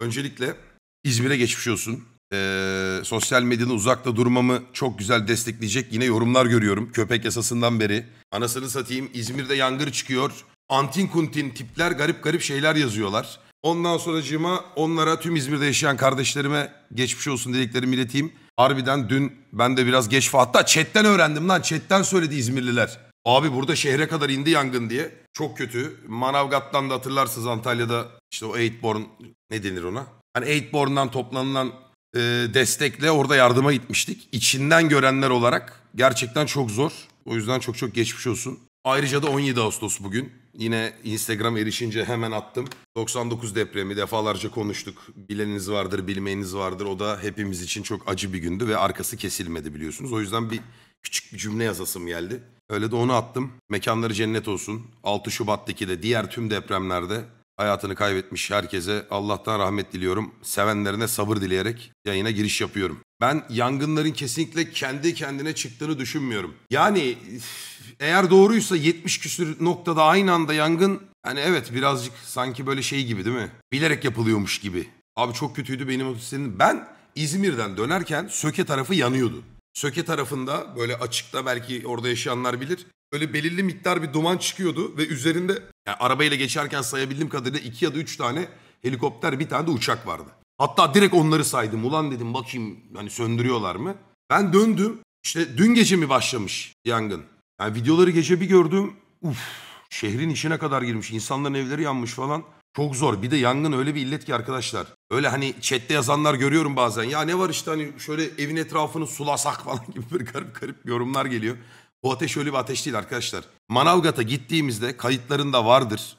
Öncelikle İzmir'e geçmiş olsun. Ee, sosyal medyada uzakta durmamı çok güzel destekleyecek yine yorumlar görüyorum. Köpek yasasından beri. Anasını satayım İzmir'de yangır çıkıyor. Antin kuntin tipler garip garip şeyler yazıyorlar. Ondan sonracığıma onlara tüm İzmir'de yaşayan kardeşlerime geçmiş olsun dediklerimi ileteyim. Harbiden dün ben de biraz geç hatta chatten öğrendim lan chatten söyledi İzmirliler. Abi burada şehre kadar indi yangın diye. Çok kötü. Manavgat'tan da hatırlarsınız Antalya'da işte o Eightborn ne denir ona? Hani Eightborn'dan toplanılan e, destekle orada yardıma gitmiştik. İçinden görenler olarak gerçekten çok zor. O yüzden çok çok geçmiş olsun. Ayrıca da 17 Ağustos bugün. Yine Instagram erişince hemen attım. 99 depremi defalarca konuştuk. Bileniniz vardır, bilmeyeniniz vardır. O da hepimiz için çok acı bir gündü ve arkası kesilmedi biliyorsunuz. O yüzden bir küçük bir cümle yazasım geldi. Öyle de onu attım. Mekanları cennet olsun. 6 Şubat'taki de diğer tüm depremlerde hayatını kaybetmiş herkese Allah'tan rahmet diliyorum. Sevenlerine sabır dileyerek yayına giriş yapıyorum. Ben yangınların kesinlikle kendi kendine çıktığını düşünmüyorum. Yani eğer doğruysa 70 küsür noktada aynı anda yangın hani evet birazcık sanki böyle şey gibi değil mi? Bilerek yapılıyormuş gibi. Abi çok kötüydü benim otosenin. Ben İzmir'den dönerken Söke tarafı yanıyordu. Söke tarafında böyle açıkta belki orada yaşayanlar bilir böyle belirli miktar bir duman çıkıyordu ve üzerinde yani arabayla geçerken sayabildiğim kadarıyla iki ya da üç tane helikopter bir tane de uçak vardı. Hatta direkt onları saydım. Ulan dedim bakayım hani söndürüyorlar mı? Ben döndüm. İşte dün gece mi başlamış yangın? Yani videoları gece bir gördüm. Uf, şehrin içine kadar girmiş. İnsanların evleri yanmış falan. Çok zor. Bir de yangın öyle bir illet ki arkadaşlar. Öyle hani chatte yazanlar görüyorum bazen. Ya ne var işte hani şöyle evin etrafını sulasak falan gibi bir garip garip yorumlar geliyor. Bu ateş öyle bir ateş değil arkadaşlar. Manavgat'a gittiğimizde kayıtlarında vardır.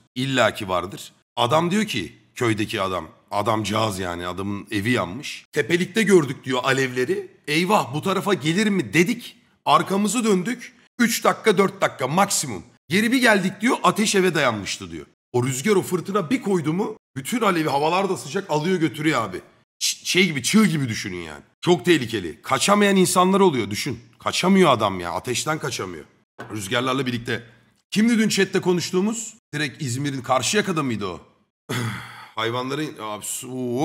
ki vardır. Adam diyor ki köydeki adam. Adamcağız yani adamın evi yanmış. Tepelikte gördük diyor alevleri. Eyvah bu tarafa gelir mi dedik. Arkamızı döndük. 3 dakika 4 dakika maksimum. Geri bir geldik diyor ateş eve dayanmıştı diyor. O rüzgar o fırtına bir koydu mu bütün alevi havalarda sıcak alıyor götürüyor abi. Ç- şey gibi çığ gibi düşünün yani. Çok tehlikeli. Kaçamayan insanlar oluyor düşün. Kaçamıyor adam ya. Ateşten kaçamıyor. Rüzgarlarla birlikte. Kimdi dün chatte konuştuğumuz? Direkt İzmir'in karşı yakada mıydı o? Hayvanların...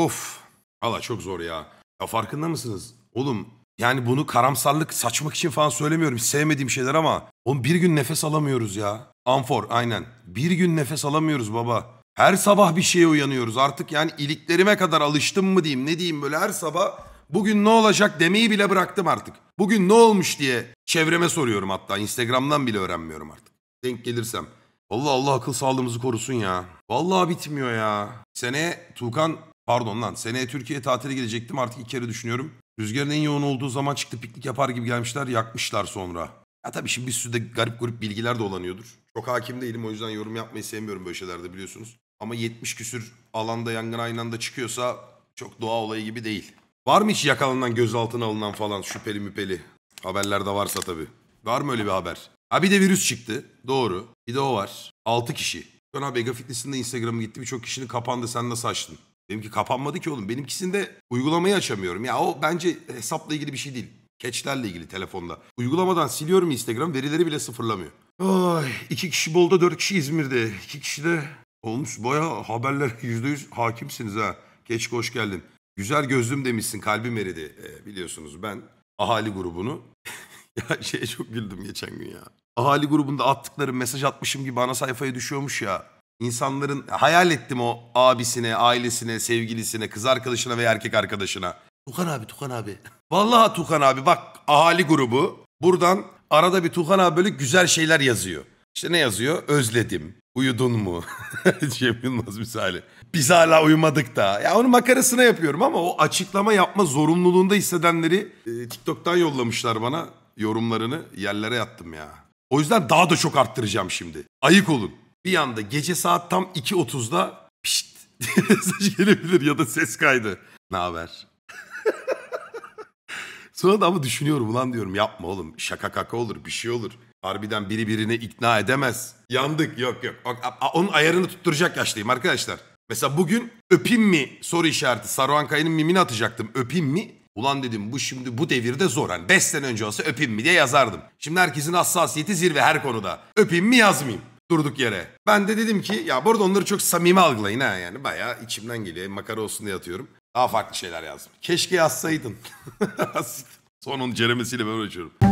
Of. Valla çok zor ya. Ya farkında mısınız? Oğlum yani bunu karamsarlık saçmak için falan söylemiyorum. sevmediğim şeyler ama. Oğlum bir gün nefes alamıyoruz ya. Amfor aynen. Bir gün nefes alamıyoruz baba. Her sabah bir şeye uyanıyoruz. Artık yani iliklerime kadar alıştım mı diyeyim ne diyeyim böyle her sabah Bugün ne olacak demeyi bile bıraktım artık. Bugün ne olmuş diye çevreme soruyorum hatta. Instagram'dan bile öğrenmiyorum artık. Denk gelirsem. Allah Allah akıl sağlığımızı korusun ya. Vallahi bitmiyor ya. Seneye Tuğkan pardon lan seneye Türkiye'ye tatile gidecektim artık iki kere düşünüyorum. Rüzgarın en yoğun olduğu zaman çıktı piknik yapar gibi gelmişler yakmışlar sonra. Ya tabii şimdi bir sürü de garip grup bilgiler dolanıyordur. Çok hakim değilim o yüzden yorum yapmayı sevmiyorum böyle şeylerde biliyorsunuz. Ama 70 küsür alanda yangın aynı anda çıkıyorsa çok doğa olayı gibi değil. Var mı hiç yakalanan gözaltına alınan falan şüpheli müpeli? Haberlerde varsa tabii. Var mı öyle bir haber? Ha bir de virüs çıktı. Doğru. Bir de o var. 6 kişi. Ben abi Ega Fitness'in Instagram'ı gitti. Birçok kişinin kapandı. Sen nasıl açtın? Benimki kapanmadı ki oğlum. Benimkisinde uygulamayı açamıyorum. Ya o bence hesapla ilgili bir şey değil. Keçlerle ilgili telefonda. Uygulamadan siliyorum Instagram. Verileri bile sıfırlamıyor. Ay, iki kişi Bolu'da, dört kişi İzmir'de. iki kişi de olmuş. Baya haberler yüzde yüz hakimsiniz ha. Keşke hoş geldin. Güzel gözlüm demişsin kalbim eridi. E, biliyorsunuz ben ahali grubunu. ya şeye çok güldüm geçen gün ya. Ahali grubunda attıkları mesaj atmışım gibi ana sayfaya düşüyormuş ya. İnsanların hayal ettim o abisine, ailesine, sevgilisine, kız arkadaşına ve erkek arkadaşına. Tukan abi, Tukan abi. Vallahi Tukan abi bak ahali grubu buradan arada bir Tukan abi böyle güzel şeyler yazıyor. İşte ne yazıyor? Özledim. Uyudun mu? Cem Yılmaz misali. Biz hala uyumadık da. Ya onu makarasına yapıyorum ama o açıklama yapma zorunluluğunda hissedenleri e, TikTok'tan yollamışlar bana yorumlarını. Yerlere yattım ya. O yüzden daha da çok arttıracağım şimdi. Ayık olun. Bir anda gece saat tam 2.30'da pişt mesaj gelebilir ya da ses kaydı. Ne haber? Sonra da ama düşünüyorum ulan diyorum yapma oğlum şaka kaka olur bir şey olur. Harbiden biri birini ikna edemez. Yandık yok yok. Onun ayarını tutturacak yaşlıyım arkadaşlar. Mesela bugün öpeyim mi soru işareti. Saruhan Kaya'nın mimini atacaktım. Öpeyim mi? Ulan dedim bu şimdi bu devirde zor. Hani 5 sene önce olsa öpeyim mi diye yazardım. Şimdi herkesin hassasiyeti zirve her konuda. Öpeyim mi yazmayayım durduk yere. Ben de dedim ki ya burada onları çok samimi algılayın ha yani. Baya içimden geliyor. Makara olsun diye atıyorum. Daha farklı şeyler yazdım. Keşke yazsaydın. Sonun ceremesiyle ben uğraşıyorum.